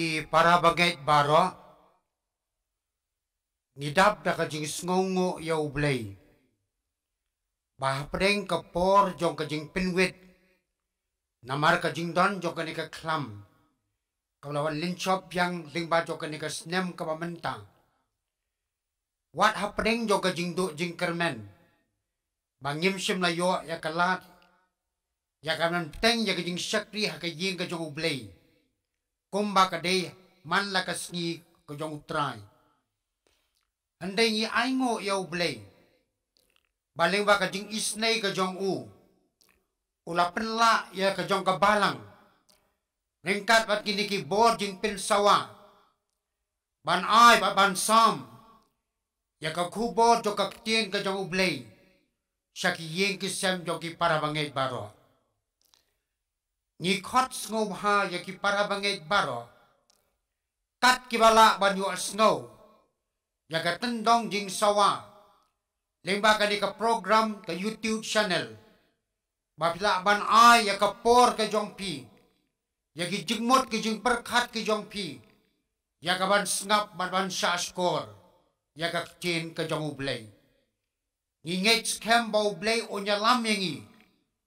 ti para bagait baro ngidap da kajing sngongo ya ublay bahapreng ka por jong kajing pinwit namar kajing don jong kani ka klam kalawan linchop yang lingba jong kani ka snem ka wat what happening jong kajing do jing kermen bangim shim yo ya kalat ya kanan teng ya kajing syakri hakajing kajong ublay komba ka de man la ka sni ko jong trai ande aingo yau bleng baleng ba ka isnei u ula penla ya ka kebalang, ringkat bat kini ki bor jing pin sawa ban ai ba ban sam ya ka kubor jo ka tien ka u bleng Syaki yeng ki sem jo ki para bangai baro ni khot sngau ha yaki para baro kat kibala banyu sngau yaga tendong jing sawa lengba ka ka program ka youtube channel bapila ban ai yaka por ka jongpi yagi jingmot ke jing perkat ke jongpi yaga ban snap ban ban shaskor yaga chin ka jong blei ni ngech kem bau blei onya lam yangi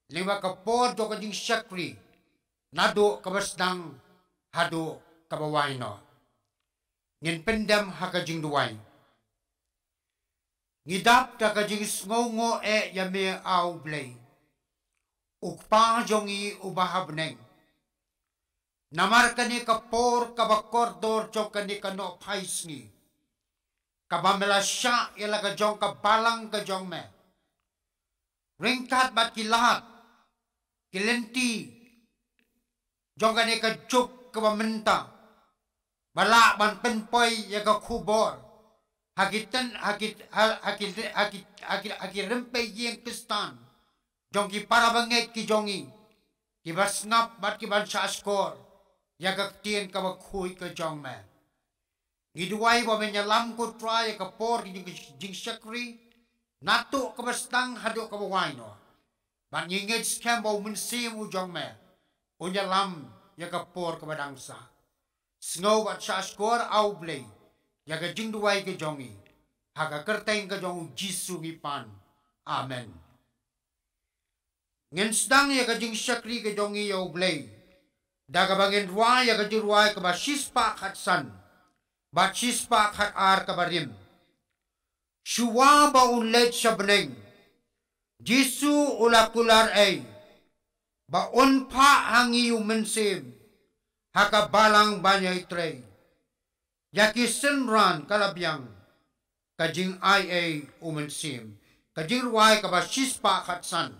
lengba ka por ka jing shakri nadu kabasdang hadu kabawaino Ngin pendam hakajing duwai. Ngidap takajing ngongo e yame au blay. Ukpa jongi ubahabneng. Namar kani kapor kabakor dor kani kano paisngi. Kabamela sya ila kajong kabalang kajong me. Ringkat bat kilahat. Kilenti jongan eka juk ke mentang balak ban penpoi ya ke kubor hakitan hakit hakit hakit hakit hakit rempe yang kistan, jongi para banget ki jongi ki basngap bat ki ban skor ya ke tien ke bakui ke jong me giduai ba menyalam ko ya ke por ki jing syakri natuk ke bestang haduk ke bawaino ban yinget skam ba mensim jong me Unyalam yaga por kabadangsa. Snow at skor au blei. Yaga jingduwai ke jongi. Haga kerteng ke jongu jisu ngipan. Amen. Ngen sedang yaga jing syakri ke jongi ya au blei. Daga bangen ruai yaga jiruai kabashispa khatsan. Batshispa khat ar rim. Shuwa ba unlet shabneng. Jisu ulakular ei. baonpa hangi umensim haka balang banyaitrei jaki semran kalabiang kajing ai ey umensim kajing ruai kaba sispa hatsan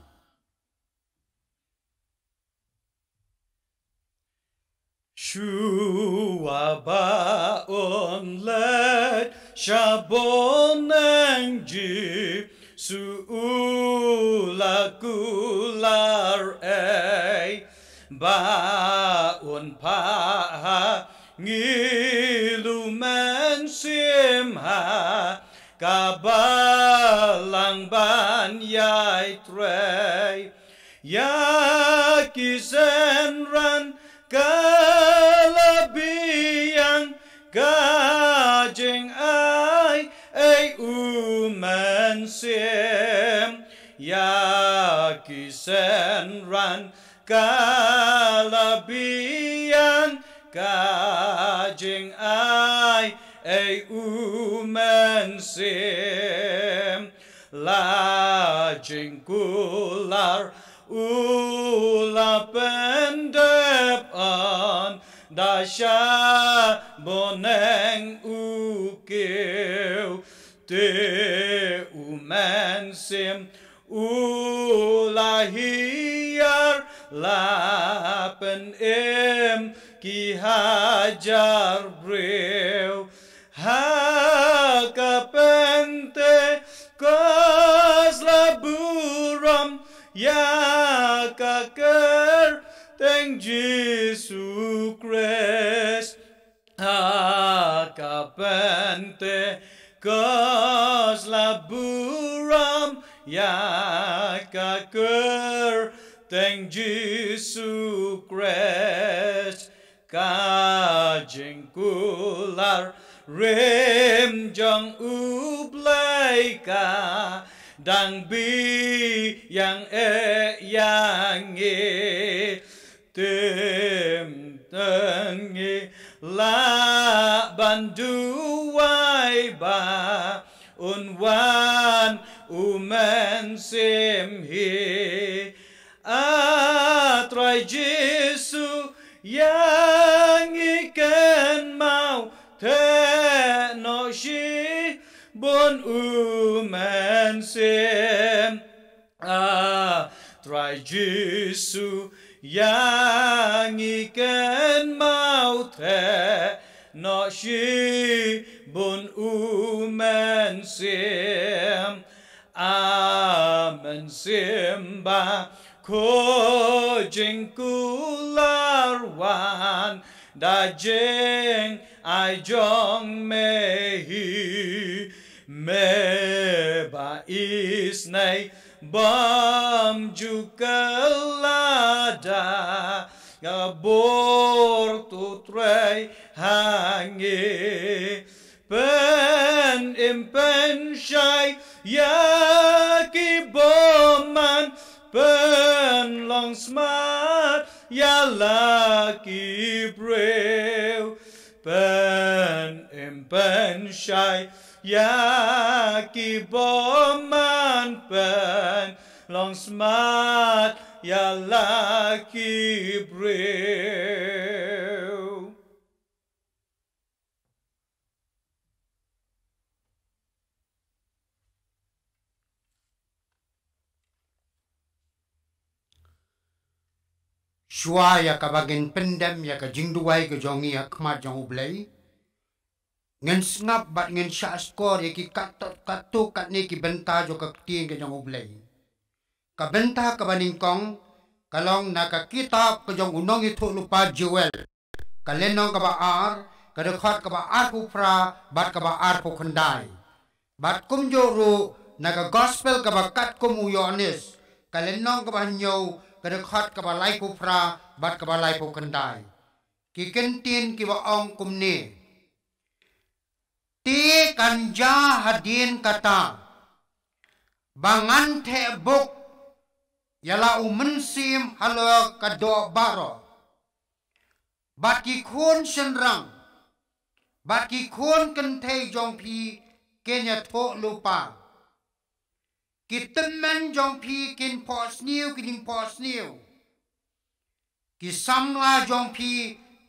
suabaonle sabonenj Suula kular ei baun paha ngilumen simha lang ban yai trei yakisen ran kalabiang kalabiang u mensie ya kisen ran kalabian kajing ai e u lajing kular ula pendep an dasha boneng ukeu deumensim ulahiar lapen em ki hajar breu hakapente kos laburam ya kaker teng Jesu Christ hakapente Kos laburam ya kaker Teng Jesu Kres Kajeng kular Rim jong ublai ka Dang bi yang e yang e Tim tengi e, la bandu waiba unwan umensim hi atrai Jesu yang ikan mau te no shi bon umensim atrai Jesu yang ikan mau te no shi بن ومن سم آمن simba jong me hi ajong mehi is nei bam jukalada ngabor tutrai hangi pen im pen shai ya ki boman pen long smart ya la ki breu pen im pen shai ya ki boman pen long smart ya la ki breu Shua ya kabagin pendem ya ka jingduway ka jongi ya kmajang ublay. Ngan sngap bat ngan sya askor ya ki katot katu kat ki benta jo ka kting ka jang ublay. Ka benta ka kalong nakakitab ka jong unong itu lupa jewel. Kalenong ka ba ar ka kaba ka ba ar kupra bat ka ba ar kukendai. Bat kum joru naka gospel ka ba kat kum uyonis. Kalenong ka ba กระคัดกับไลกูพราบัดกับไลพกันได้กิเกนตีนกิาองกุมเนตีกันจาหดีนกตาบังันเทบุกยาลาอุมันซิมฮัลกระดอบารอบัดกิคุเชนรังบัดกิคุกันเทยองพีเกญยโทลุปากิตมันจงพีกินพอสนิวกินพอสนิวกิซัมลาจงพี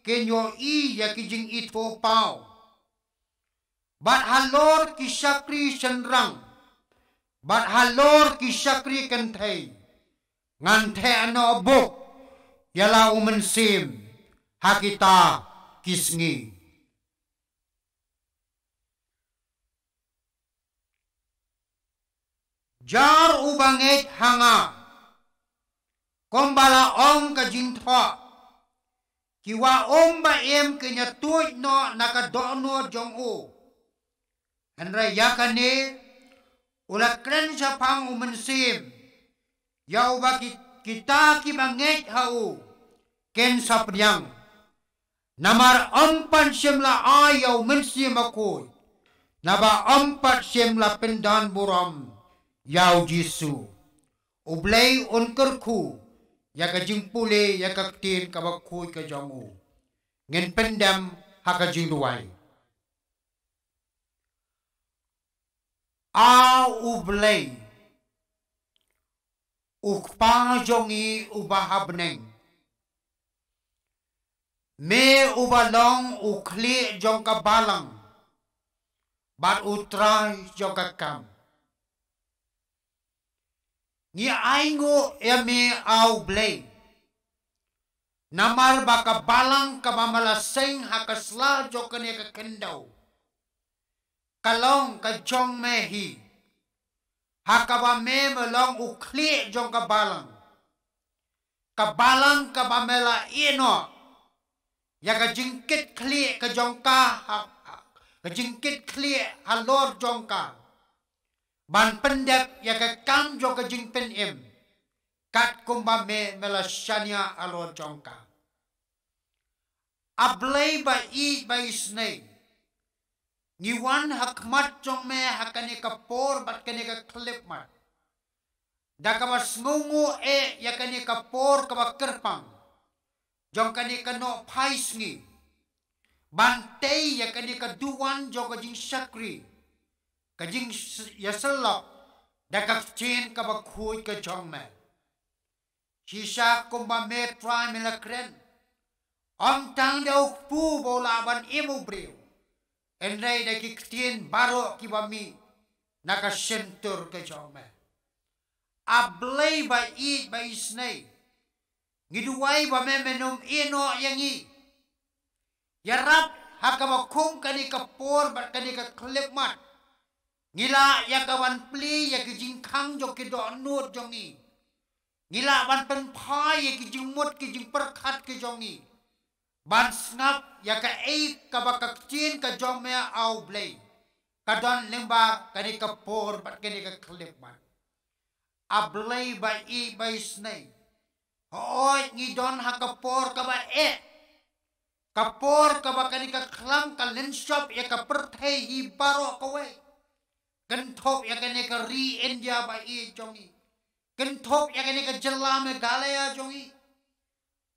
กินโยอีอยากกินจิงอีโทปาวบัดฮัลโลกิชักรีชันรังบัดฮัลโลกิชักรีกันไทยงานแทอนอบุกยาลาอุมันซิมฮากิตากิสงี jar ubanget hanga kombala om ka jintho kiwa om ba em kenya tuj no naka dono jong u henra yakane ula kren sa pang yauba yau ba kita ki banget hau ken sapnyang namar ampan la ayau mensim akoi naba ampat la pendan buram yau jisu ublay on ku yaka pule, yaka tin kabakku ka jongu ya ngen pendam haka jingduai a ublay ukpa jongi ubahabneng me ubalong ukli jongka balang bat utrai jongka kam ngi aingo eme ya au blame. Namar baka balang kabamalaseng hakasla jokan ka kendau. Kalong ka jong mehi. Hakaba me melong ukli jong ka balang. Kabalang kabamela ino. Yaga jingkit kli ka jongka. Ka jingkit kli halor jongka. Man pendep ya ke kam jo ke jing pen em Kat kumba me melashania alo jongka. Ablay ba i ba ni wan hak mat jong me hakane ka por bat kane ka klip mat. da ka Dakabas ngungu e ya kane ka por ka ba kerpang. Jong kane ka no pais ngi. Bantei ya kane ka duwan jo ke jing sakri. Kajing jing ya dakak selok da ka chin ka ba ka chong me sha me try me la kren om tang da uk pu bola ban imu briu en rei da ki tin baro ki ba mi na ka sentur ka chong me ablei ba i ba isnei ngiduwai ba me ino yangi yarap hakama kung kani ka por bat ka mat Ngila ya kawan pli ya, ya ke jingkang jok ke dok nut jongi. ni. ban pen pai ya ke mut ke jing perkat ke jongi. Ban snap ya ke eip ka baka kecin jong mea au blei. Kadon limba kani ka por bat kani ka klip man. A blei ba i ba snai. Hoy ngi don ha ka por ka ba e. Kapor ka ba kani ka klang ka lenshop ya ka perthai hi baro ka wei. กันทบอยากันเนกรีอินเดียไปอีจงอีกันทบอยากันเนกจัลลามะกาเลียจงอี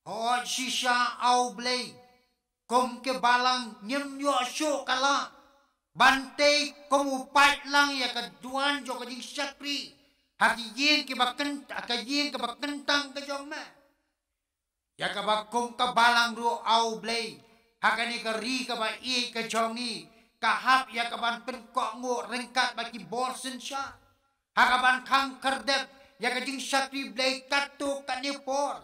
โอชิชาเอาเบลีกุมเกบาลังยิมยอชูกะลาบันเตยกุมปัดลังอยากันดวนจงกันยิชักรีหากยินกับกันหากยินกับกันตังกันจงแม่อยากกับกุมกบาลังรูเอาเบลีหากันเนกรีกับไปอีกันจงอี kahap ya kaban tengkok mu ringkat bagi borsen sya haraban kang kerdep ya kajing satri blai tatu kat nepor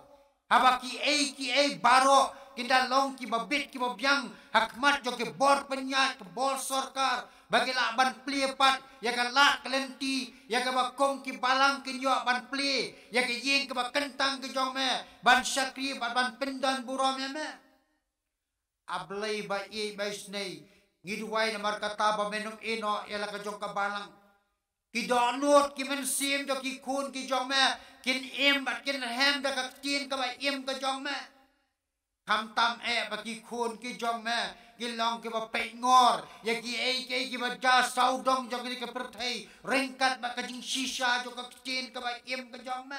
haba ki ei ki ei baro kita long ki babit ki babyang hakmat jo ke bor penyat ke bor sorkar bagi la ban play pat ya ke la kelenti ya ka bakong ki balang ki nyo ban play ya ke yeng ke kentang ke jong me ban syakri ban ban pendan buram ya me ablai ba ei ba snei ngidway na markata ba menum ino ela ka jong kabalang ki donut ki men sim do ki kun ki jong me kin im bat kin hem da ka kin ka ba im ka jong me kam tam e ba ki kun ki jong me ki long ki ba pe ngor ya ki e ke ki ba ja sau dong jong ni ka perthai rengkat ba ka jing shisha jo ka kin ka ba im ka jong me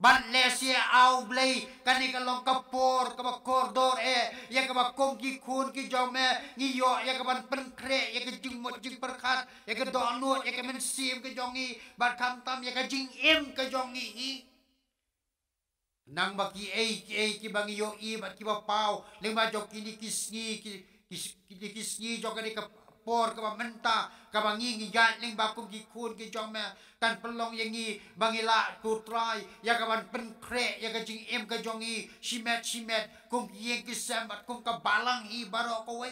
ban lesia au blei kani ka long kaba por e eh. ya ka ba kom ki khun ki jong eh. me ni yo ya ka ban pen kre ya ka jing mot jing per khat ya ka do ya ka men sim jong ban kam tam ya ka jing em ka jong nang ba ki ei ki ei ki bang yo i ba ki ba pau le ma jok ki ni ki sni ki ki ki jok ka ni ka ปวดกับมันตากับงี้งี้ยายนิ่งบาคุณกี่คูณกี่จอมแม่กันเป็นลองอย่างงี้บางอีละตูตรายอยากกับมันเป็นเครอยากกับจิงเอ็มกับจองอีชิเมตชิเมตกุ้งเยี่ยงกิแซมบัดกุ้งกับบาลังอีบารอกเอาไว้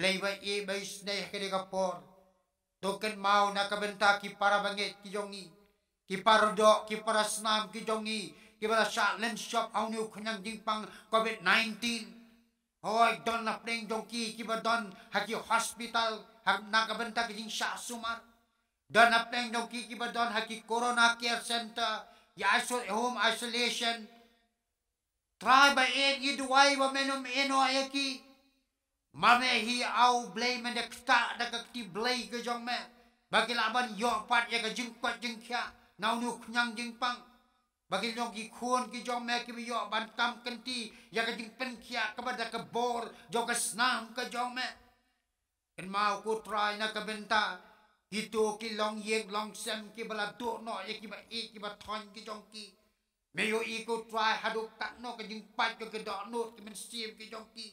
เลยว่าเอไม่สนให้กันกับปอร์ตุกันเมาหน้ากับเป็นตาคีปาระบังเกตคีจงอีคีปาร์ดอกคีปาร์สนามคีจงอีคีปาร์ชาเลนช็อปเอาเนื้อขยันจิงปังโควิด19 Hoy don na pring don ki kiba don hakik hospital hag nakabenta kijing sha sumar. Don na pring don ki kiba don hakik corona care center ya iso home isolation. Try ba en iduway ba menom eno ayaki. Mame hi au blame and ekta dakakti blame kejong me. Bagi laban yo pat ya kejing kwat jing kya. Nau nyuk nyang jing pang. bagi nyogi kuon ki jong mek ki yo bantam kenti ya ke jing pen kia kepada ke bor jo ke snam ke jong mek ken mau ku try na ke benta itu ki long yek long sem ki bala tu no ye ya ki ba e ki ba thon ki jong ki me yo i ku try haduk tak no ke jing pat ke do no ki men sim ki jong ki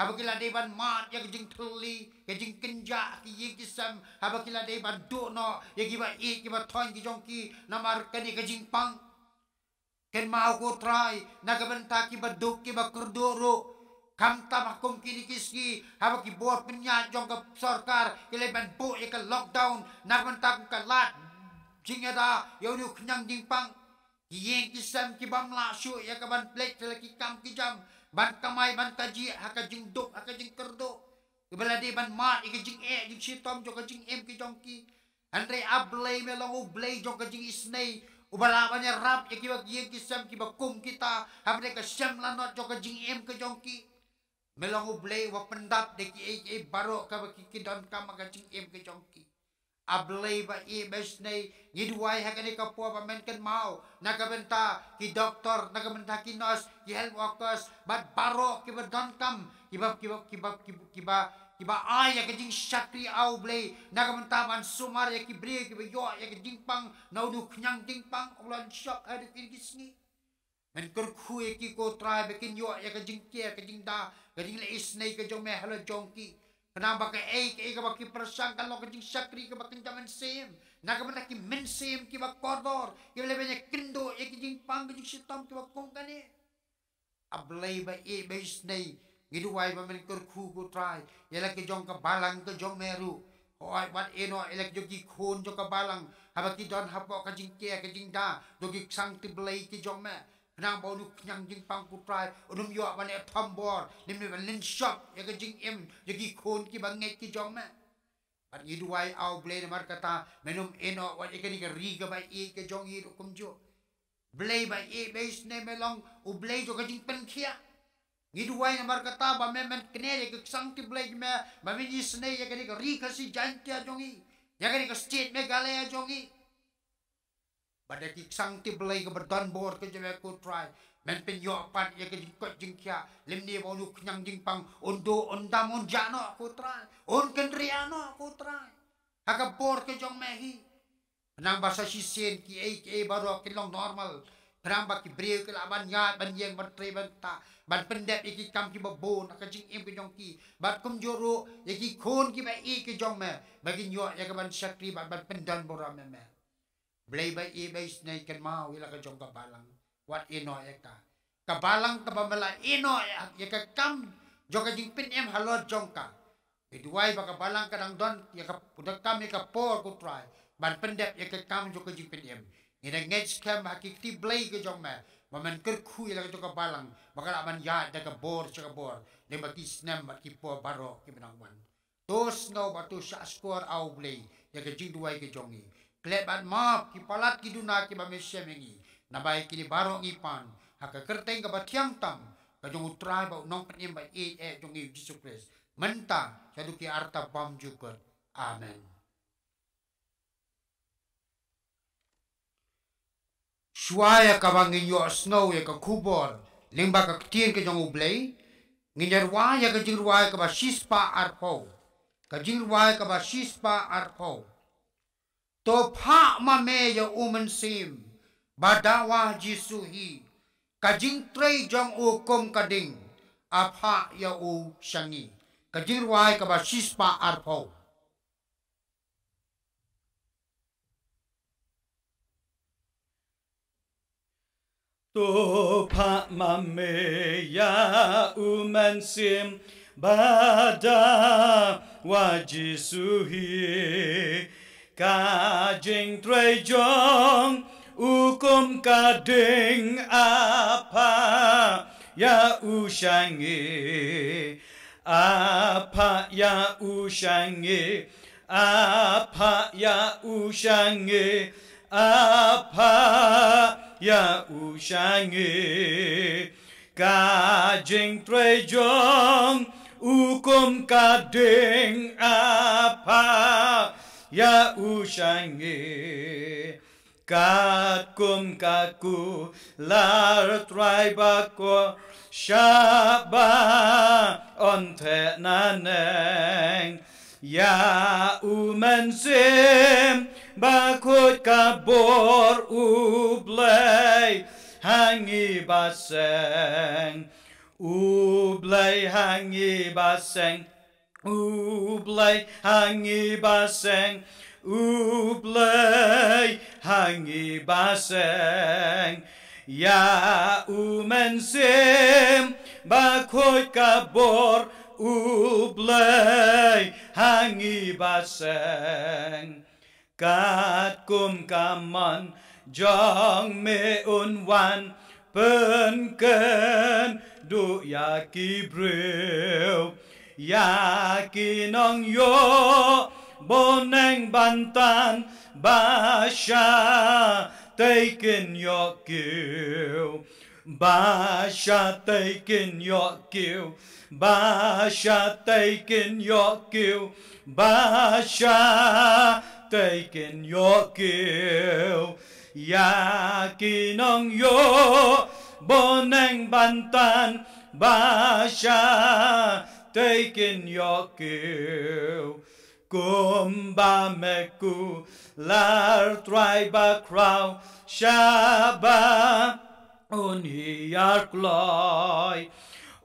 haba kila de ban mat ya ke jing thuli ke jing kenja ki ye ki sem haba kila de ban tu no ye ya ki ba e ki ba thon ki jong ki namar ke ni ke jing pang ken mau ko try nagabanta ki baduk ki bakurduro kamta makum kini kiski haba ki buat penyajong ke sorkar eleban bo ke lockdown ka lat kalat jingada yau ni kenyang dingpang Yeng kisam ki bam shu ya ka ban plek tela ki kam ki jam ban kamai ban taji haka jing duk haka jing kerdo kebala ban mat ika jing e jing sitom jong ka jing em ki jong ki andre ablay melong u blay jong ka jing isnay ubalabanya rap ya kiwa kien ki kiba kum kita habne ka sem lanot joka jing em ka jongki melong ublei wa pendap de ki e e baro ka ba ki don ka ma ka jing em ka jongki ablei ba e besne yidwai ha kane ka po ba men ken mau na ka benta ki doktor na ka benta ki nurse ki health workers bat baro ki ba don kam kiba kiba kiba ki ba aya ka jing shakti au blei nagamentaban sumar ya ki bre ya yo ya ki pang, naudu knyang pang, ulan shak ada ki gisni men kur khu ya ki ko tra yo ya ka kia ke ya da ka leis nai isnei ka jong kenapa ke ei ke ei ka ba ki persang ka lo ka jing shakri ka ba kin jaman sem nagamenta ki men sem ki ba kodor ki kendo ya ki pang ka jing shitam ki ba kongkane ablei ba e be nai. กิดไว้บ่มันก็คู่กูตายยังไงกจงกับบาลังก็จงเมรุ้หอยวัดเอโนยังไงจงกีโคนจงกับบาลังฮาบกิดอนฮับอกกจิงแก่กจิงดาจงกีสังติเบลีกจงเม่นางบ่หนุกยังจิงปังกูตายอนุมยอบันเอทอมบอร์นี่มีันเล่นช็อปยังไจิงเอ็มจงกีโคนกีบังเงกีจงเม่ปันญาด้วยเอาเบลมาร์กตาเมนุมเอโนวันเอกนี่ก็รีกับไปเอกจงยีรุคุมจูเบลไปเอเบสเนมลองอุเบลจงก็จิงเป็นเคีย Gid wai mar kata ba me men kne ye sang ki blai me ba me ji sne ye kani ri khasi jante a jongi ya kani state me gale a jongi pada ki kisang ti blai ke berdan bor ke try men pen yo pat ye ke kot jing kia lim ni ba lu jing pang ondo ondam on jano ko try on ken riano ko try haka bor ke jong mehi Nang bahasa sen ki ei ki baru ke long normal Perambak ki breu ke laban ya ban yang ban tre ban ta ban pendep iki kam ki babon ka jing im ki ki ban kum joro iki khon ki ba i e ki jong me bagi nyo ya ka ban syakri ban ban pendan bora me me blai ba i e, ba snai ken mau ila ka jong ka balang wat ino ya ka ka balang ka bamala ino e ya ya ka kam jong ka jing pin em halo jong ka Iduai baka balang kadang don ya ka pudakam ya ka por try ban pendep ya ka kam jong ka jing pin em ina ngej kem hakikti blei ke jong me men ker kui la to ka balang kala aman ya da ka bor cha ka bor ne ma ki snam ma ki po baro ki benang wan tos no ba tu sha skor au blei ya ke jing duai ke jong ni kleban ma ki palat ki duna ki ba me ngi. na bai ki baro ngi pan haka kerteng ka ba tiang tam ka jong utrai ba nong pen ba e e jong ni jesus christ menta sadu arta bam juga amen Suaya kawangi yo snow ya ka kubor. Limba ka tien ke jong ublei. Nginyar waya ka jing ruaya ka ba shispa arpo. Ka jing ruaya ka ba shispa arpo. To pa ma me ya umen sim. Badawa jisui, Ka jing trei jong ukom kading. Apa ya u shangi. Ka jing ruaya ka ba shispa arpo. Tu mensim umansim bada wajisuhi kajing trejong ukum kading apa ya ushangi apa ya ushangi apa ya ushangi apa ya u shang e ka jing tre jong u kom ka ding a pa ya u shang e Kat kum kat ku la trai ba ko sha ba on the na nang Ya'u mansim bakut kabor ublay hangi baseng ublay hangi baseng ublay hangi baseng ublay hangi baseng Ya'u mansim bakut kabor Ublai hangi baseng kat kum kaman jong me un wan pen ken du ya ki breu ya ki nong yo boneng bantan basha taken yo kiu Basha taking your kiu Basha taking your kiu Basha taking your kiu Yakinong yo Boneng bantan Başa tekin yok kiu Kumba meku Lar tribe ba crow Shabbat uniar gloi.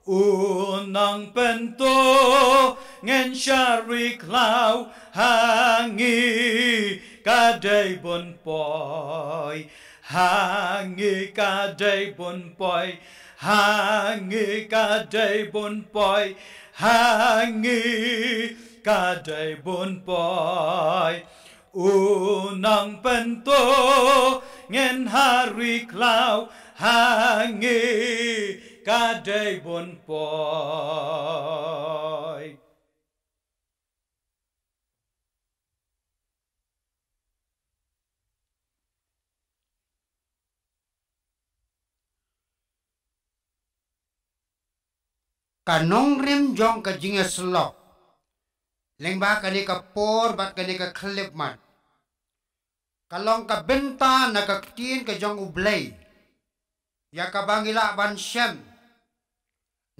Unang pento ngen syari glaw hangi kadai bun poi. Hangi kadai bun poi. Hangi kadai bun poi. Hangi kadai bun poi. Unang pento ngen hari glaw hangi hangi ka dai bon poi ka nong rim jong ka jing es lo leng ba ka ni ka por ba long ka benta na ka tin ka jong u yakabangila ban syem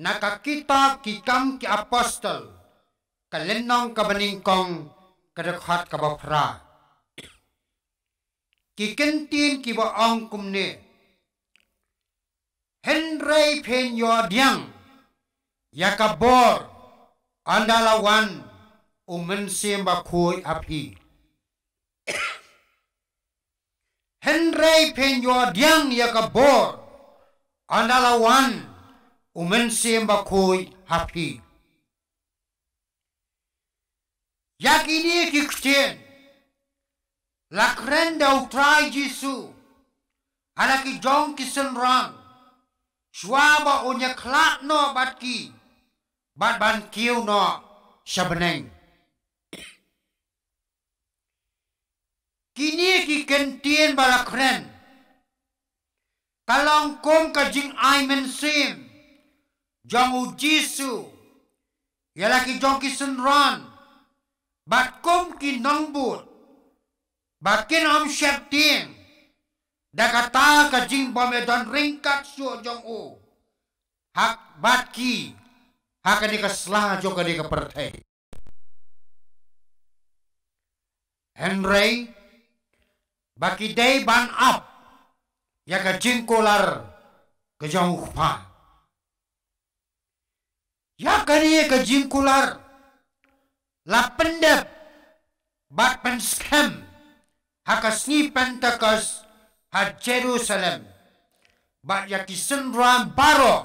nakakita kikam ki apostol kalenong kabaningkong kadakhat kabapra kikentin kibo ong kumne henry pen yodiang yakabor andalawan umen semba khoi api henry pen yodiang yakabor andala wan umensiemba koi happy. Jak ini kikten lakren da utrai jisu alaki jong kisen rang Suaba onya klak no batki bat ban kiu no sabeneng. Kini ki kentien balakren kalongkong kajing jing ai sim jong u jisu yala ki jong ki sun bat kom ki nong bat kin om shep tim da kata ka don ringkat su jong u hak bat ki hak ni ka slah jo ka ni ka pertai Henry baki day ban up yaka jingkolar kular ukpan yaka ni yaka jingkolar la pendep bat pen skem haka sni pentakas ha Jerusalem bat yaki sendram baro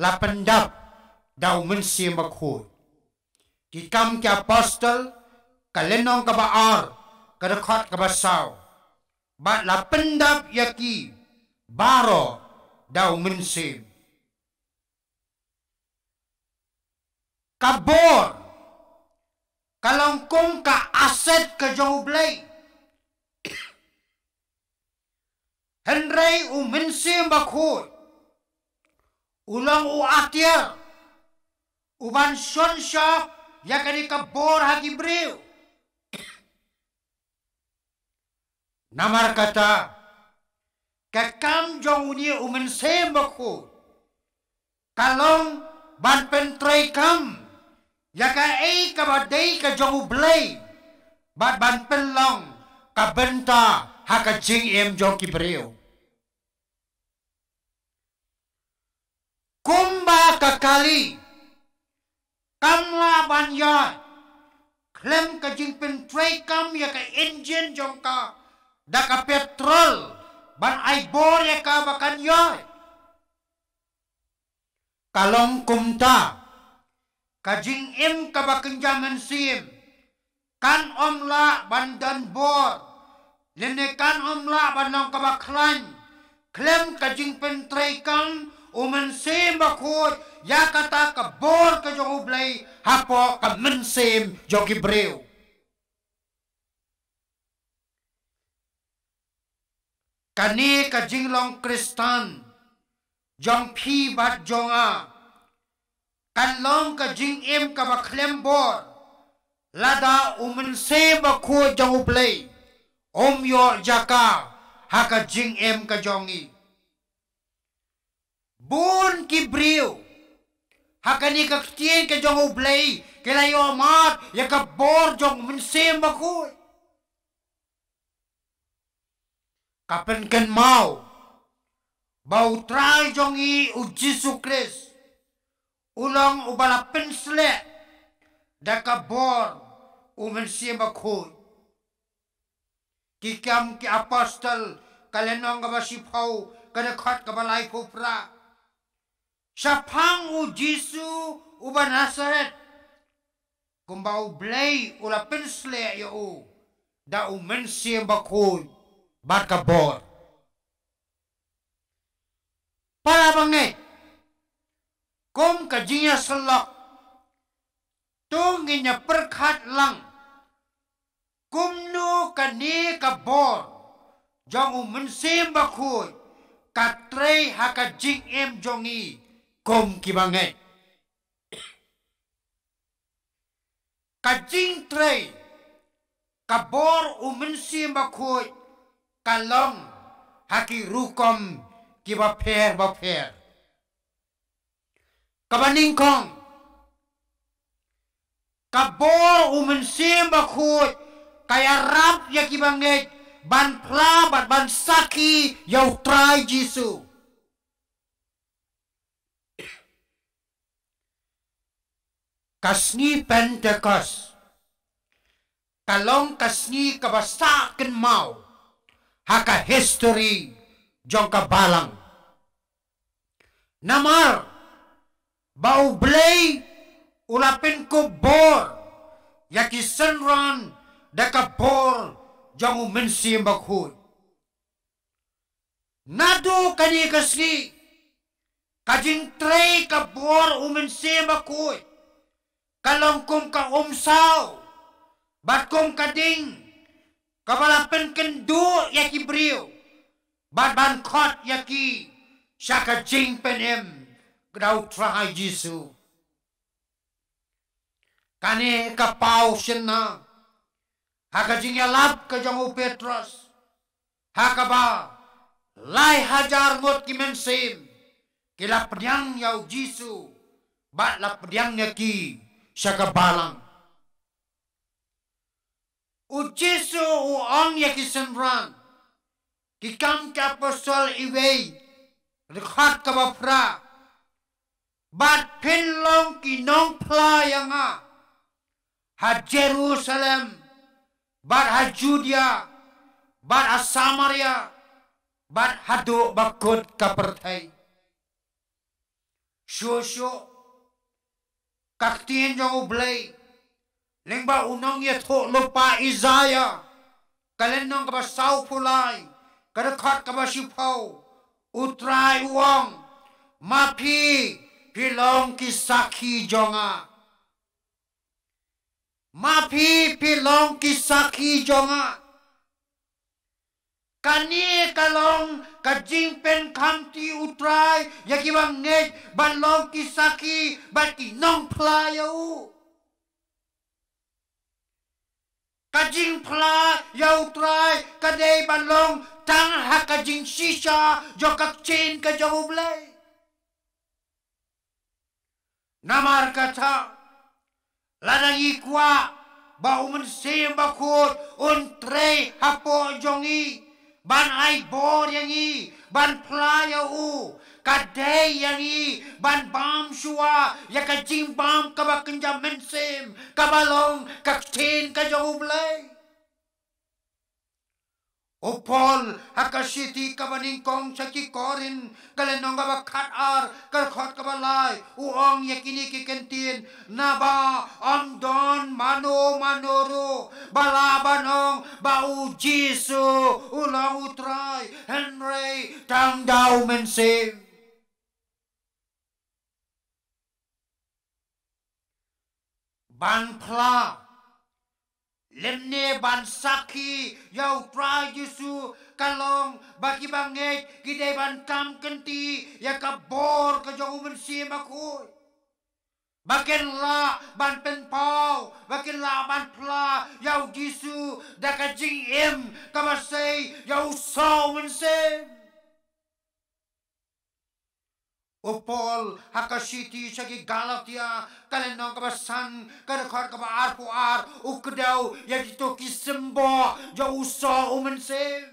la pendap dau mensi makhut ki kam ki apostle kalenong ka ar ka rekhot ka ba la pendap yaki baro daw minsim kabor kalangkong ka aset ka jahublay Henry uminsim bakhoy ulang u atir uban shon shop kabor hakibreu Namar kata, kekam jong uni umen sembaku. Kalong ban pentrai kam, yaka ei kabadei ka jong ublei. Bat ban pelong benta haka jing em jong kibreo. Kumba kakali, kamla ban ya, klem ka jing pentrai kam yaka engine jong ka daka petrol ban ay bore ya ka bakan yoy kalong kumta kajing im ka bakenjangan sim kan omla bandan bor lene kan omla bandong ka baklan klem kajing pentrai kan umen sim bakut ya kata ka bor ka hapo ka men sim joki breu kani ka jinglong kristan jong phi bat jonga kan long ka jing em ka ba khlem bor lada umen se ba kho jong play om yo jaka ha ka jing em ka jongi bun ki briu ha ni ka ktien ka jong uplei kela yo mat ya ka bor jong men se ba กับเป็นกันเมาบ่าวทรายจงอีอุจิสุคริสอุลองอุบาลปินสเลดักับบอร์อุเมนเสียบคุยกิแกมกิอพปสตตลกันเลนองกับสิพาวกันคัดกับลายผู้พระชาพังอุจิสุอุบาลนาสเซตกุมบ่าวเบลย์อุลาปินสเลยอูดาอุเมนเสียบคุย बात का para bange kum ka selok, salok perkhat lang kum nu ka ni ka bor jong u mensim ba khuy ka ha ka jing em jongi, kum kom kajing trei, ka jing tre ka ba kalong haki rukom ki ba pher ba pher kabaning kong kabor umen sim ba khut kaya rap ya ki banget ban pla bat ban saki yau trai jisu kasni pentecost kalong kasni kabasakin mau haka history jongka balang namar bau blay ulapin ku bor yaki senran daka bor jongu mensi maghud nado kani kasli kajin trey ka bor umensi maghud kalongkom ka umsaw batkom ka ding Kabalapen kendu yaki brio. Badban kot yaki. Shaka jing penem. Gedau trahai jisu. Kane kapau sena. Haka jing lap ke jangu Petrus. Haka ba. Lai hajar ngot mensim, sim. Kila penyang yau jisu. Bat la yaki. Shaka balang. Ucisu u ong yaki sembran. Kikam ka pasol iwei. Rekhat ka bapra. Bat pin long ki nong pla yang ha. Jerusalem. Bat ha Judia. Bat asamaria, Bat hatu do bakut ka pertai. Shoshu. Kaktien jang เล่งบ่าอุนองเยโทลุปาอิจายากะเลนนองกับสาวผู้ไลกระคัดกับชิพาวอุตรายวงมาพีพี่ลองกิสักขีจงอามาพีพี่ลองกิสักขีจงอากันนี้กะลองกะจิงเป็นคำที่อุตรายอยากิบังเงยบันลองกิสักขีบันกิน้องพลายอูกะจิงพลายาวตรายกะเดยบันลงทั้งหักกะจิงชีชาโยกักจีนกะจงอุบเลยนามารกะทาลานังอีกว่าบ่าวมันเสียบะคูดอุนเตรฮัปโปจงอี ban ai bor yang i ban playa u kadai yang i ban bam shua ya ka jim bam ka ba kenjam mensem ka balong ka tin ka O Paul, hakashiti kabanin kong saki korin, kalenong ba khat ar, kalkhot kabalay, uong yakini kikentin, naba, amdon, mano, manoro, balabanong, bau jisu, ulang utray, Henry, tang daw men save. Ban pla, Lemne bansaki yau pra Yesu kalong bagi banget ban kam kenti ya kabor ke jauh mensim aku. Bakin la ban penpau, bakin la ban pla yau Yesu dakajing em kamasai yau saw mensim. Opol, Hakashiti, Shagi Galatia, Kalenokaba San, Karakarkaba Arpo Ar, Ukdao, Yakitoki Simbo, Jausa Umen Save.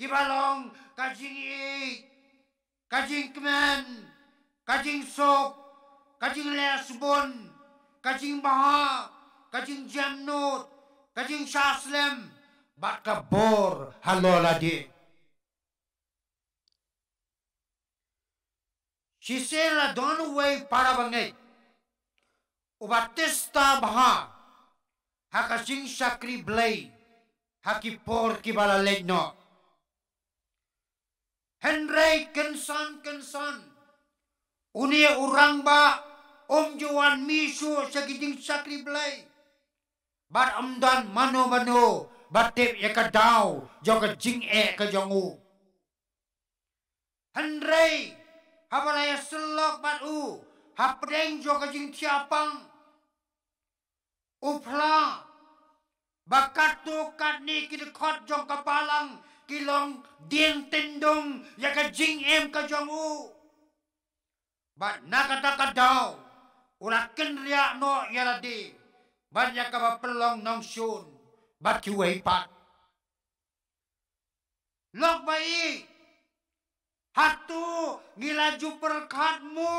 Kibalong, Kajing Eight, Kajing Kmen, Kajing Sok, Kajing Lesbon, Kajing Baha, Kajing Jamnot, Kajing Shaslem, Bakabor, Haloladi. Hisel la donu wei parabangai. Ubatista baha. Hakasing sakri blei. Haki por ki bala legno. Henry kensan kensan. Uni urang ba om juan misu sakiting sakri blei. Bar amdan mano mano batip ya ka daw jo ka jing e ka jongu. Henry abala ya selok bat u hapdeng jo ka tiapang upla bakat tu kat ni kit kot jong kapalang kilong dien tendong ya ka em ka jong u bat nakata ka daw ula ken ria no ya ladi bat ya ka pelong nong shun bat ki wei pat lok bai Hatu ngilaju perkatmu.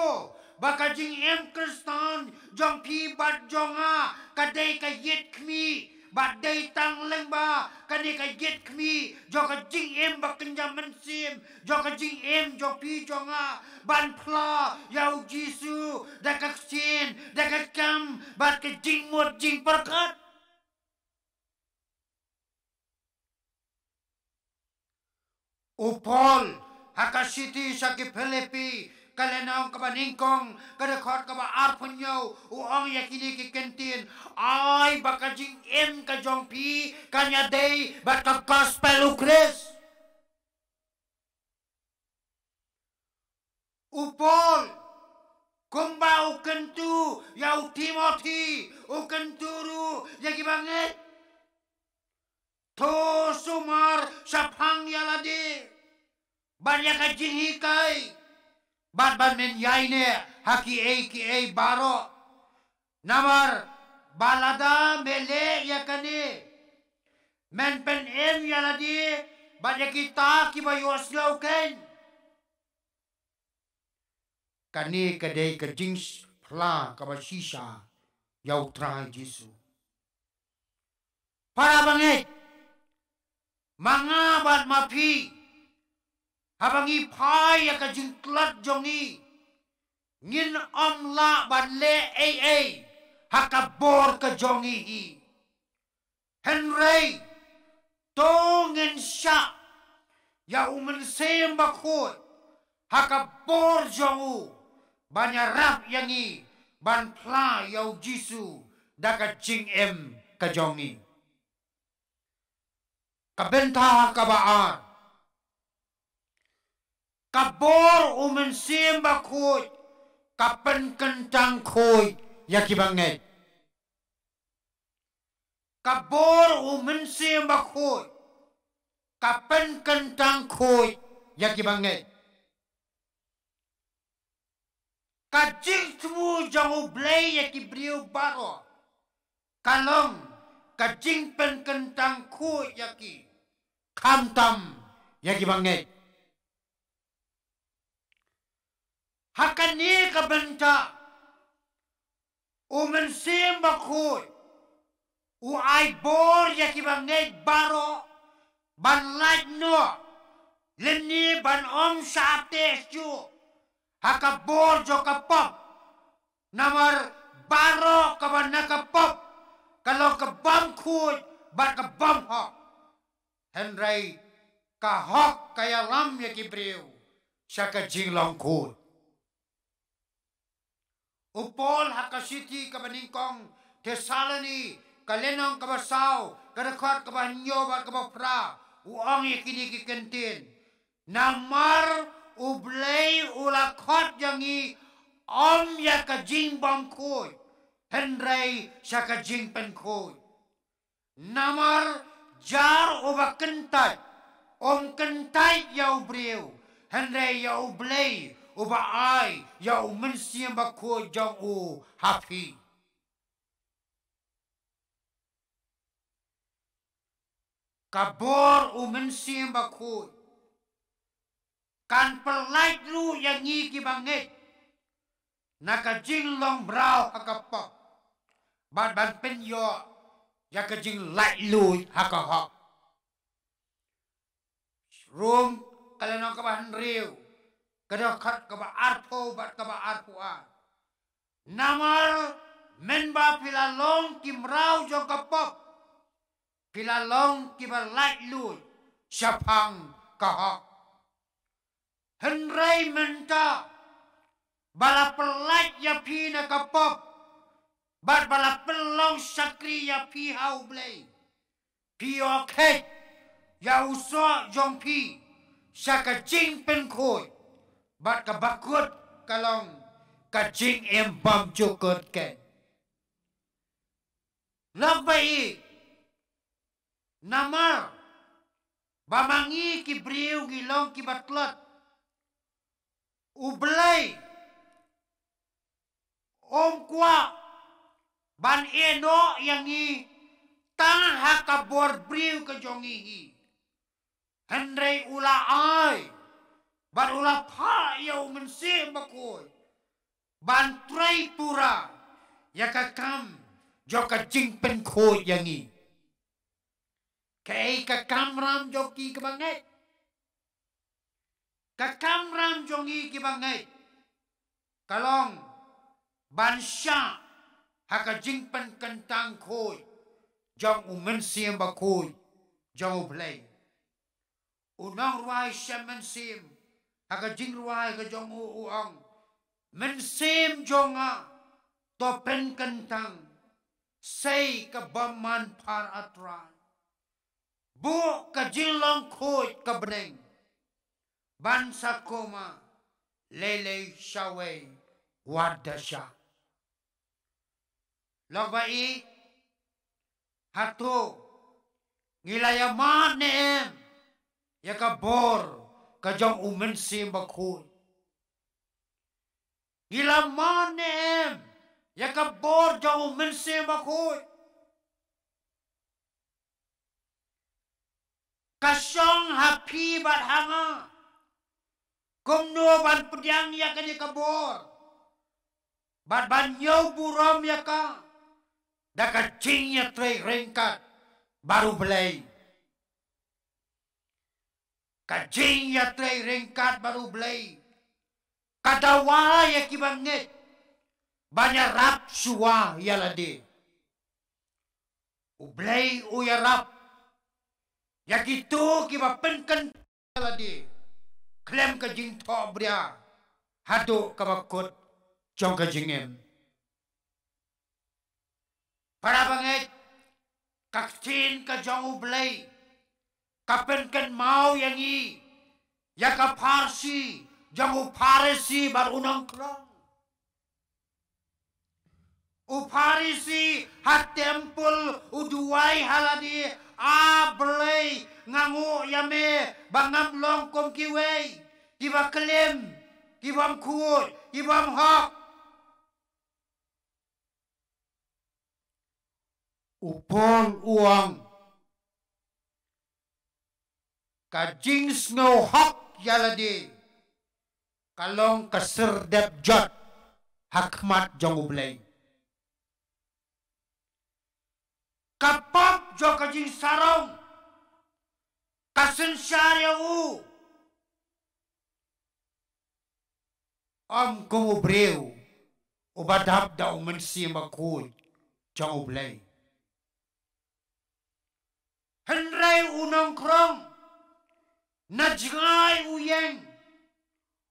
Bakajing em kristan jong pi bat jonga kadai ka yet kmi. Badai tang leng ba kadai ka yet kmi. Joka jing em bakenja mensim. Joka jing em jong pi jonga. Ban pla yau jisu daka sin daka kam bat ka jing mot jing perkat. Upol hakasiti sakit pelepi kalenong kaba ningkong kadekot kaba arpunyo uong yakini ki kentin Aoi bakajing em kajong pi kanya day bat pelukres. gospel ukres upol kumba ukentu ya timoti ukenturu yaki banget to sumar sapang yalade bar yaka hikai bad bar bar men yaine haki eki ki ei baro namar balada mele yakane men pen em yaladi bar yaki kita ki bayu yoslau ken kane kadei ka jings pla ka ba shisha yau tra jisu para banget manga bat mapi habangi pai ya kajin jongi ngin om banle ay ay, ei ei hakabor ka jongi hi henry tongen sha ya umen semba khoi hakabor jongu banyarap yangi ban pla yau jisu daga jing em kajongi kabenta kabaan kabor umen siemba koi kapen kentang koi yaki banget kabor umen siemba koi kapen kentang koi yaki banget kajik tmu jangu blay yaki briu baro kalong kajing pen kentang koi yaki kamtam yaki banget hakani ka banta o men sem bor ya ki bang baro ban lai no le ban om sa te chu haka pop namar baro ka ban ka pop kalau ke bom khoi ba ka bom ha henrai ka hok kaya lam ya ki breu saka jing Upol hakasiti kabaningkong Tesalani kalenong kabasaw kadakot kabahanyoba kabapra uang kini kikentin. Namar ublay ulakot yangi om yakajing bangkoy. Henry sakajing penkoy. Namar jar uba kentai. Om kentai ya briw. Henry ya ublay อุบะไอยาวมันเสียบโคจังอูฮัฟฮีกับบอร์อุมันเสียบโคการเปลายรูยังงี้กี่บังเอิญนักจิงลองบราวฮักปอกบัดบันเป็นยออยากจิงไล่ลุยฮักฮอกรวมกลนองกบันเรียวกระคัดกับอาร์ทโบัดกบอาร์ทัวนามาร์มนบาพิลาลองกิมราวจงกับปอพิลาลองกิบาไลลูชัะพังกะฮอกเฮนไรมันจาบาลาเปลไลยาพีนกับปอบัดบาลาเปลลงสักรียาพีฮาวเบยพี่ออเคยาอุซอจงพีสักะจิงเป็นโคย bat ka bakut kalong kacing empam cukut ke i nama bamangi ki briu gilong ki batlot ublay om kwa ban eno yang i tang hakabor briu ke jongihi hendrei ula ai Barulah pa yau mensim bakoi. Bantrai pura. Ya kakam, kam jo ka jing pen Kei kakam kam ram jo ki ka banget. Ka kam ram jo ngi Kalong bansha ha ka jing pen kentang ko jo u mensim bakoi jo blai. Unang ruai semensim. mensim. aga ruai ka jong u uang men sim jonga to pen kentang say ka baman par atran bu ka long khoi ka bneng bansa koma lele shawe wadasha labai hatu ngilaya ni em ya ka bor Kajang jong umen si bakhoy. Gilaman ni em, ya ka jong umen si bakhoy. Kasong hapi bat hanga. Kumno ban pedang ya ka ya Bat ban buram ya ka. Daka cing ya ringkat. Baru belai. Kajing yang tlay ringkat baru Kata Kadawa ya e kibangit. rap suwa ya ladi. Ublay rap, Ya gitu kibapenkan ya ladi. Klem kajing to bria. Hadu kebakut, jong kajingim. Para banget Kakcin kajong jong ublay kapen mau yang i ya ka farsi jangu farisi bar unang kelang Uparisi hatempul uduwai haladi ablei ngangu yame bangam longkom kiwei kiba klem, kibam kur kibam hok upon uang Kajing snohok yaladi. Kalong kaserdep jot. Hakmat jongublay. Kapap jo kajing sarong. Kasen syarya u. Om kumubreu. Ubadhab da umansi makud. Jongublay. Henry unong krong. Najgai uyeng.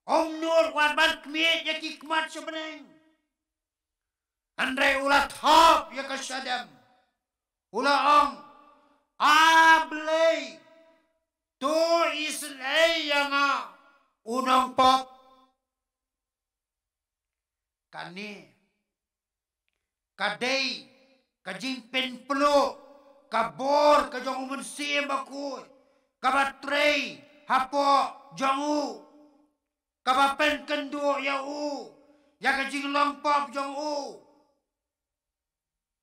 Om nur warban kmiet ya kikmat sebeneng. Andrei ulat hop ya kasadam. Ula ong. Ablei. Tu islei yang unang pop. Kani. Kadei. Kajing penpelo. Kabor kajong umun siya bakoy. Kabatrey hapo jongu kabapen kendu ya u ya kecing longpop jong u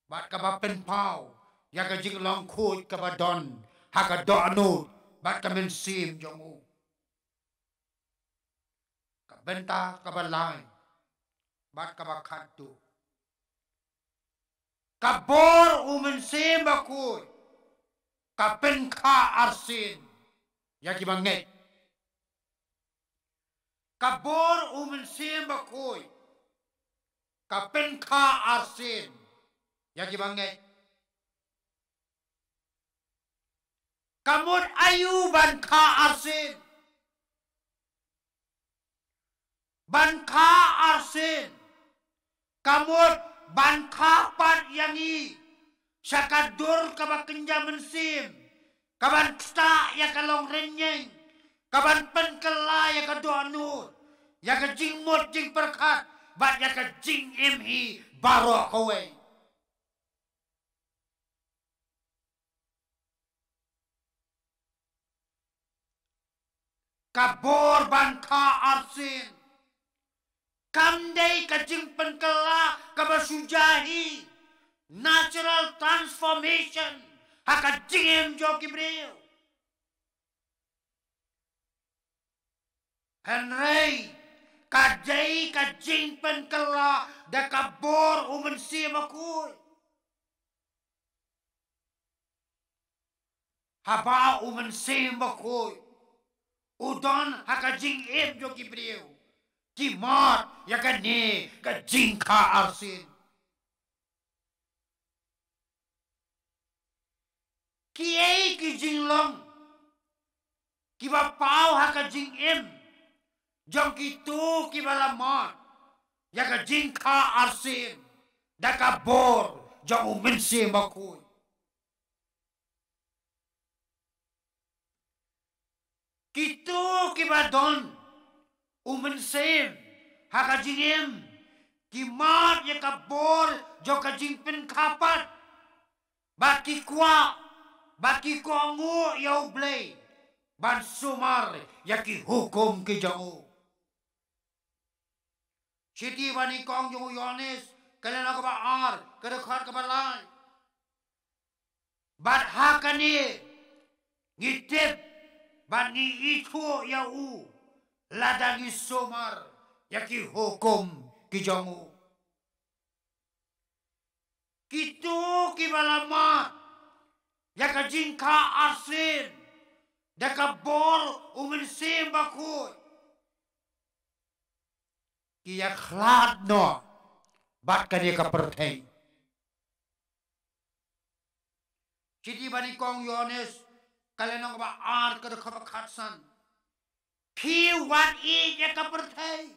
bat kabapen pau ya kecing longkut kabadon hakadonu bat kamen sim jong u kabenta kabalai bat kabakatu kabor umen sim bakut kapen ka arsin yakibange kabor umen sem bakoi kapenka arsen yakibange kamut ayu ban kha arsen ban kha arsen kamut ban kha pan yangi sakadur ka kabakenja mensim kaban sta ya kalong renyeng kaban penkela ya kaduanur ya ka jing mot jing perkat bat ya kan ka jing imhi baro kowe kabor ban ka arsin kamdei ka jing penkela kabasujahi natural transformation הקדים ג'ו גבריאל. Henry, kajai kajing pen kela de kabur umen si makui. Haba umen si makui. Udon hakajing im jo kibriu. Kimot ya kani kajing ka arsin. Kiai ki jinglong. Kiba pau haka jing im. Jong kitu kiba lamot. Yaka jing ka arsim. Daka bor. Jong umin si makui. Kitu kiba don. Umin sim. Haka jing im. Kimat yaka bor. Joka jing pin kapat. Baki kuat baki kongu yau blei ban sumar yaki hukum ki jau chiti bani kong jau yonis kalian ba ar kena khar ka balai bat hakani ngitip bani itu yau ladangi sumar yaki hukum ki jau Kitu kibalama Jaka jinka arsin. Jaka bol umin sim bakuy. Kia khlad no. Bat ka ka perteng. Chidi bani kong yones. Kalenong ba ar ka khaba khatsan. Ki wat i jaka perteng.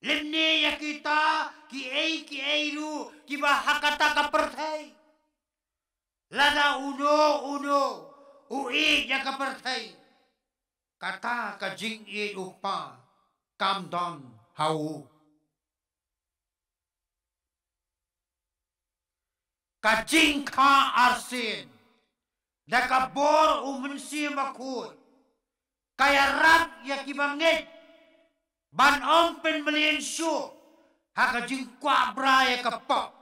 Lemne yakita ki ei ki eiru ki ba hakata ka perteng. lada uno uno ui jaka ya pertai kata kajing jing i upa uh kam hau kajing jing ka arsin daka bor umensi makut kaya rap ya, ya kibangit ban ompen melien syo haka jing kuabra ya kapok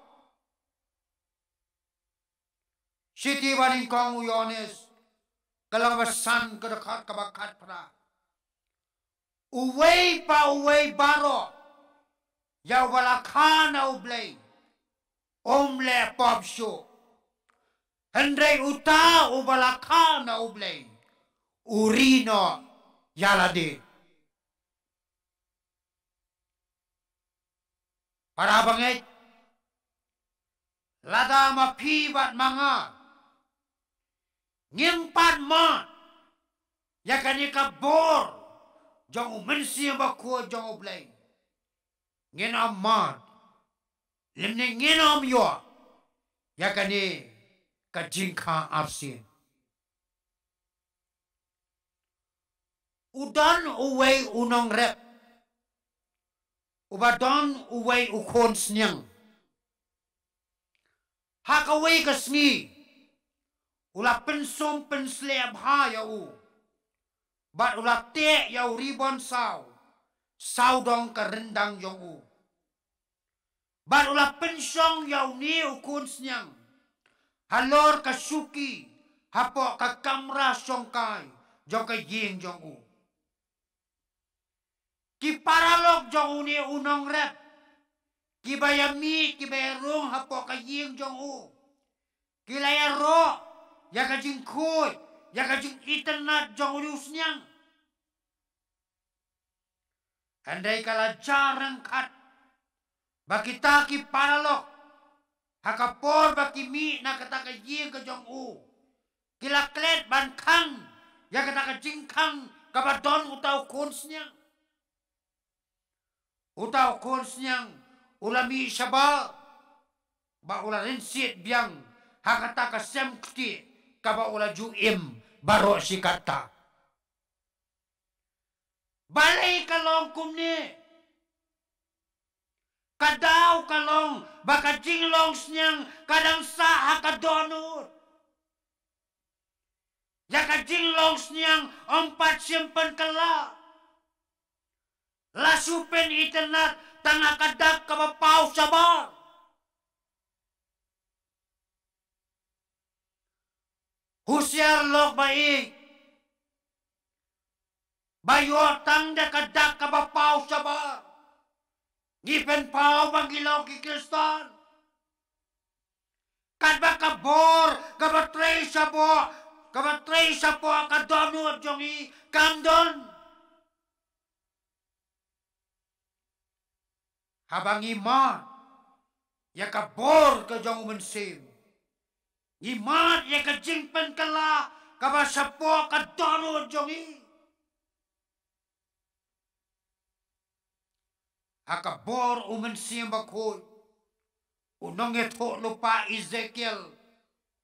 Siti baning kong uyones kalabasan kedekat kabakat pra. Uwei pa uwei baro yau balakana ublei omle popshu. Hendrei uta ubalakana ublei urino yalade. Para bangit, lada mapibat manga, nyimpan ma yakani ya kan ka bor Jau mensi ba ko jau blay. Nginam ma lemne nginam am yo yakani ka jing kha udan uwei unong rep ubadan uwei ukon snyang hakawei ka sngi Ula pensum penslem ha ya u. Bat ula te ya u ribon sau. Sau dong ke rendang ya u. Bat ula pensong ya u ni ukun senyang. Halor ke suki. Hapok ke kamra songkai. Jong ke ying jong u. Ki paralog jong u ni unong rep. Ki bayami, ki bayarung hapok ke ying jong u. Ki layar roh яка джин кой, яка джин итенат джонгурюснян. nyang. kala jarang kat, baki taki paralok, hakapor baki mi na kataka jing ke jong u, kila klet ban kang, ya kataka jing kang, kabadon utau nyang, Utau nyang, ulami syabal, ba insit biang, hakataka semkti, kaba ula juim baro si kata. Balay kalong kumni. Kadaw kalong baka jinglongs niyang kadang saha kadonor. Jaka jinglongs niyang empat simpen kala. Lasupen itenat tangakadak kabapaw sabang. Husyar lok baik. Bayotang de kadak ka bapaw sabar. Gipen paw magilaw ki Kriston. Kadba ka bor, kabatray sa po, kabatray sa po ka dono at yung i kamdon. Habang iman, yakabor ka jong umansim. Imar ye ka jingpen kala kaba sapo ka dono jongi. Haka bor umen siemba koi. Unong ye lupa Ezekiel.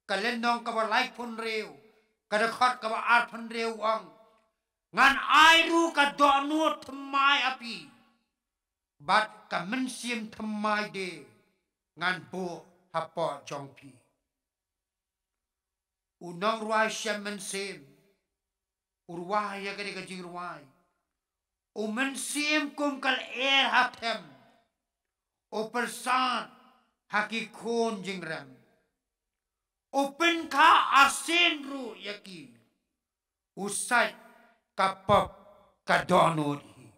Kalen kaba lai pun reu. Kada khat kaba ar pun reu ang. Ngan airu ka dono temai api. Bat ka men de. Ngan bo hapo jongpi u nang ruai shem men sem urwai ya gade gajing ruai u men kum kal air hatem, ya u persan haki khon jingram ru kha asen ru yaki usai kapap kadonori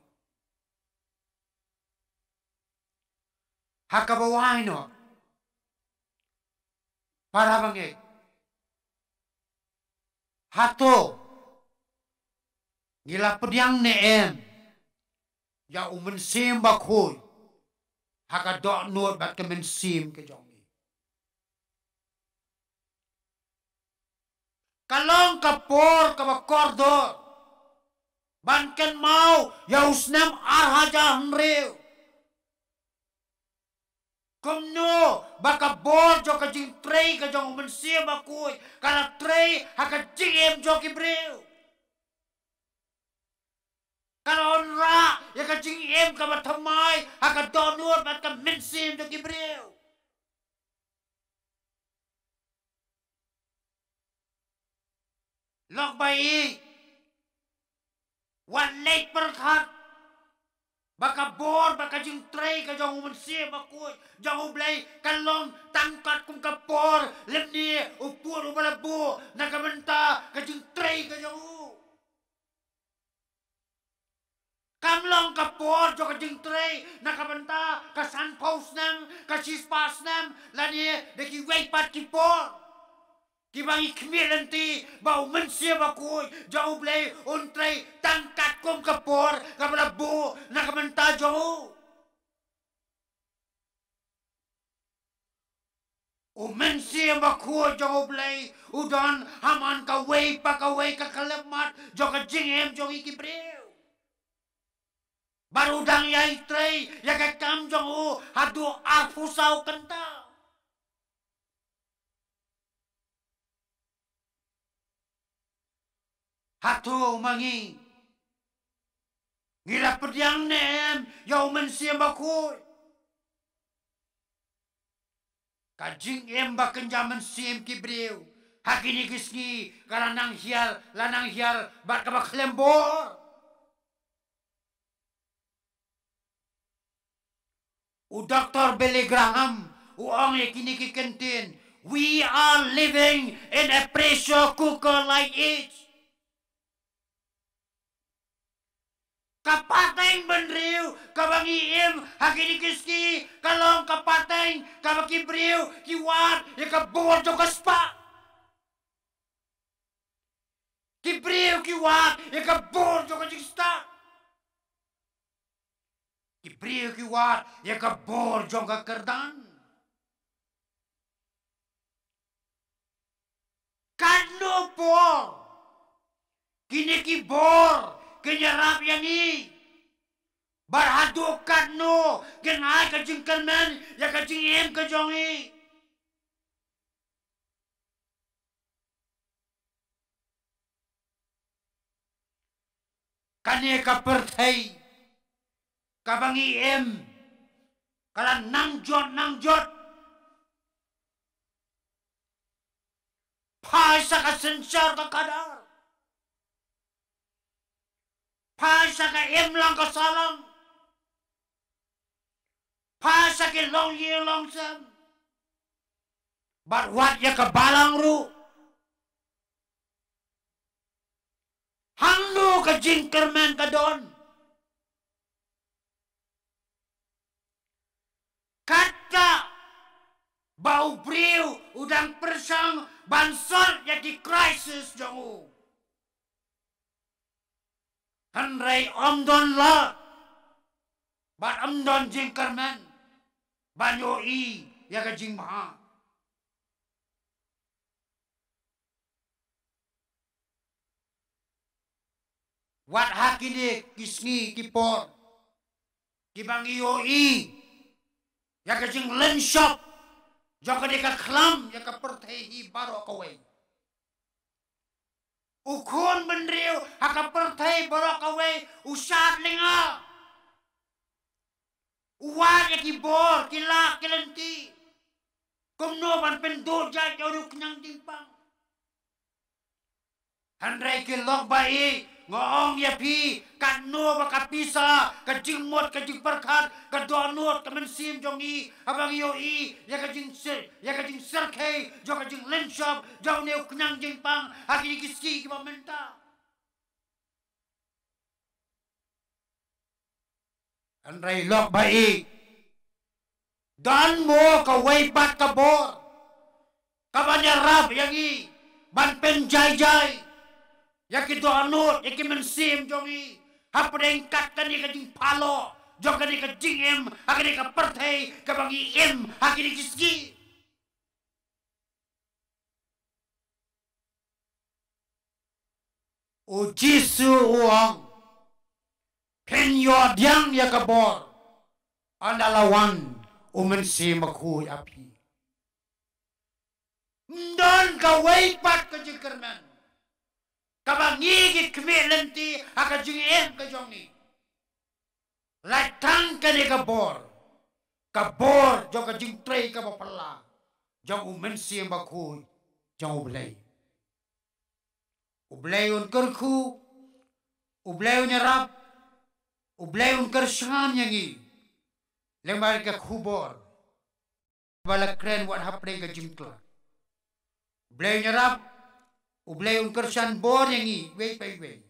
hakabawaino para bangek hato gila pediang neem ya umen sim bakhoy haka dok nur bat kemen sim ke jongi. kalong kapor kabakordo banken mau ya usnem arhaja hamreu kamu baka board jo ka jing trey ka jong umansiya makuy, kana trey haka em jo kibriw. Kana onra, ya ka em ka matamay, haka donur bat ka minsim brew kibriw. Lok bayi, wan late perkat Baka bor, baka jing tray ka jong umun si baku jong ublay kalong tangkat kung kapor lemni upur umalabu nakamenta ka jing tray ka jong Kamlong kapor jo ka jing tray nakamenta ka san post nam ka chis pas nam lani deki wait pat kipor. Gibang ikmilan ti, bau mensia bakuy, jau blay, untray, tangkat kum kapor, kamalabo, nakamanta jau. O mensia bakuy jau blay, udan haman kawai, pakawai pa ka way jau ka jingem jau Barudang ya itray, ya kam jau, hadu afusau kentang. hatu mangi. Gila perdiang nem, yau mensiam baku. Kajing em bakenjaman siem kibriu. Hakini kisni, kalanang hial, lanang hial, bakabak lembor. U Dr. Billy Graham, u ang e kinikikentin, we are living in a pressure cooker like it. kapateng benriw kabangiim hakini kiski kalong kapateng kabakibriw kiwat ya kabuwat jo kaspa kibriw kiwar ya kabuwat jo kajiksta kibriw kiwat ya kabuwat jo kakerdan kano kini kibor Genarap yani. Barhadu kadno. Genai ya ka jengkelmen. Ya ka em ka em Kane ka perthai. Kabangi em. Kala nang jot nang jot. Paisa ka kadar. Pasaka imlang kasalam. Pasaka long year long sam. But what ya balang ru? Hangno ka jinkerman ka don. Kata bau priu udang persang bansor jadi krisis jauh. Hân om don La, Bạn om don jing men. Bạn yo i, ya ke jing ma. Wat hakini kisni kipor. Kibang yo i. Ya ke jing len shop. ke Dekat klam ya ke pertehi baro kawai ukhon bendriu haka perthai borok away usat linga uwat ki bor kila kilenti kumno ban pendul jai dipang Hendrai kilok baik ngong ya pi kan no ba ka pisa ka jing mot ka jing ka do not ka men sim jong i abang yo i ya ka jing sir ya ka jing sir ke jo ka jing len shop jo ne knang jing pang ha ki ki ski ki ba menta an rai lok ba i dan mo ka wai bat ka bor ka ba rap yang i ban pen jai jai Yaki doanut, yaki mensim jongi. Apa yang katkan yaki jing palo. Jong kani ka jing em, akani ka pertai, kabangi em, akani kiski. O Jisu uang. Ken yo diang ya kabor. Anda lawan umen si makuy ya api. Dan ka wait pat ka jikernan. các bạn nghĩ cái kmẹ lần ti em cái chuyện này lại thăng cái này cái bor cái bor cho cái chuyện trai cái bor là cho u men xiêm bạc khu cho u blei u blei un cơn khu u blei un rap u blei un cơn shan yang gì lên bài khu bor và là kren what happening cái chuyện trai blei un rap ublay un persan borengi wei pei wei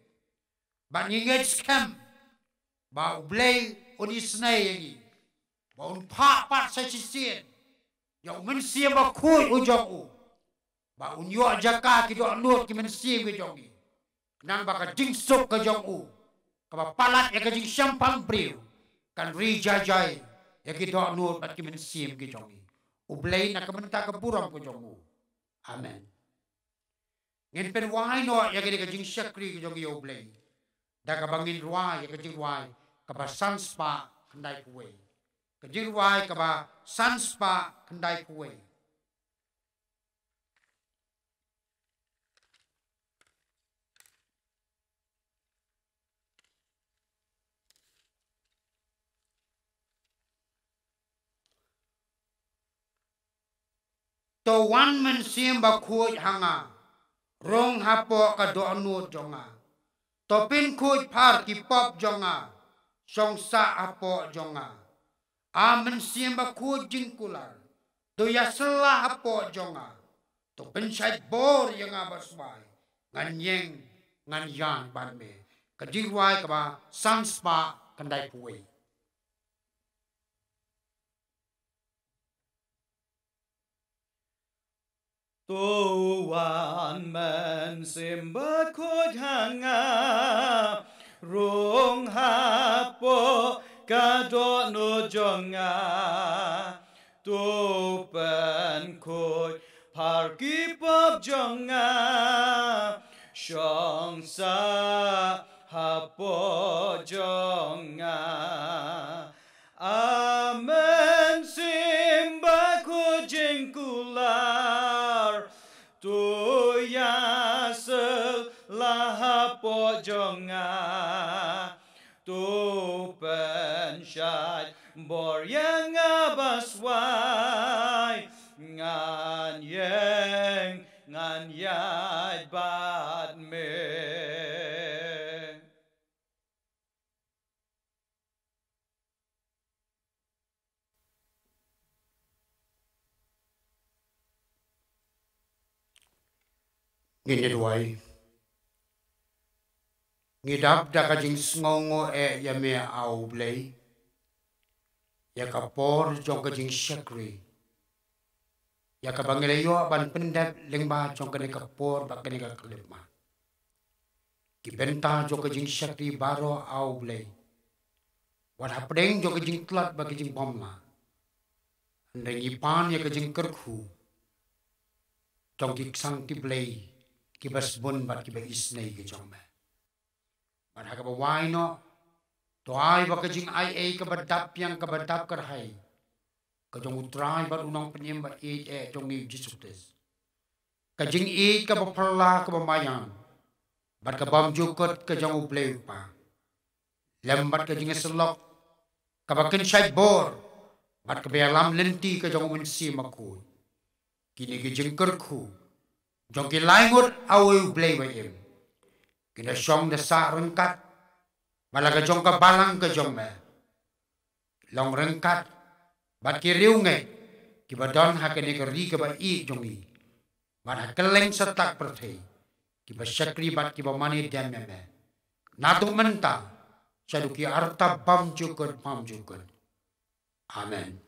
ba ninget scam ba ublay un isnai yangi ba un pa pa sa chisien ya un sia ba khui u ba un yo jaka ki do lut ki men sia ni nang ba ka ding sok ka ka ba palat ya ka ding shampang briu kan ri jajai ya ki do lut ba ki men sia ni ublay na kamenta ka burang ko jong amen Ngin pen wai no ya gede ka jing shakri ka jong yo bleng. Da ka bangin ruai ya ka jing ruai ka ba sans pa kandai kuwe. Ka jing ruai ka ba sans pa kandai kuwe. To one man siamba kuj hanga. rong hapo ka do anu jonga topin khuj phar ki pop jonga songsa hapo jonga amen siemba khuj jingkular do ya sela hapo jonga to penchai bor yanga basbai ngan yeng ngan yang ban me ka jiwai ka ba sang spa kan dai puai Though one man simba could hang up, wrong hapo, kado no jonga, to pen ko parki pop jonga, shong sa hapo jonga. Amen simba ko jinkula. po jong a tu pen shai bor yang abaswai ngan yang ngan yad bat me Nghe nhật hoài ngidap daka jing sngongo e yame au blei yaka por jongka jing shakri yaka bangile yo ban pendap lengba jongka ne kapor baka ne kibenta jokajing jing shakri baro au blei jokajing hapdeng jongka jing tlat baka jing bomla ndeng ipan ya jing kerku jongki sang ti blei kibas bon bat kibas isnei ke Man waino. To ai jing ai ai ka ba yang ka ba kar hai. Ka jong utrai ba unang penyem ba i e jong ni jisu tes. Ka jing i ka ba perla ka ba mayang. Bat ka bam jukot ka jong ubleu pa. Lembat ka jing e selok. Ka ba kin bor. bar ka e ba lenti ka jong mensi makun. Kini ka jing kerku. Jong ki langut awe ubleu ba Kina song de sa rengkat. Balaga jong ka balang ke jong me. Long rengkat. Bat ki riunge. Ki badon ke ri ke ba i jongi. Bat hakeleng setak perthei. Ki ba syakri bat ki ba mani dem me me. Nadu menta. Saduki arta pam jukun pam jukun. Amen.